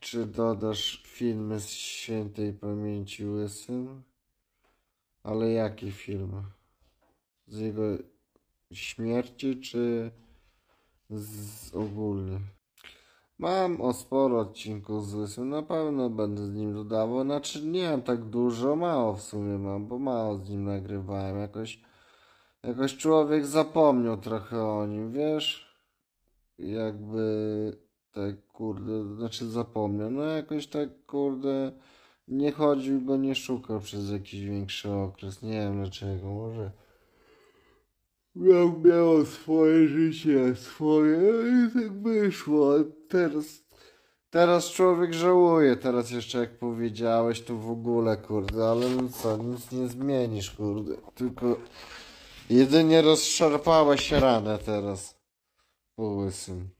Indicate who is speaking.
Speaker 1: Czy dodasz filmy z świętej pamięci Łysym? Ale jaki film? Z jego śmierci czy z ogólnie? Mam o sporo odcinków z Łysym, na pewno będę z nim dodawał. Znaczy nie mam tak dużo, mało w sumie mam, bo mało z nim nagrywałem. Jakoś, jakoś człowiek zapomniał trochę o nim, wiesz? Jakby tak kurde, znaczy zapomniał, no jakoś tak kurde nie chodził, bo nie szukał przez jakiś większy okres, nie wiem dlaczego, może miał, miał swoje życie, swoje no i tak wyszło, teraz Teraz człowiek żałuje, teraz jeszcze jak powiedziałeś, to w ogóle kurde, ale no co, nic nie zmienisz kurde, tylko jedynie rozszarpałeś ranę teraz po łysym.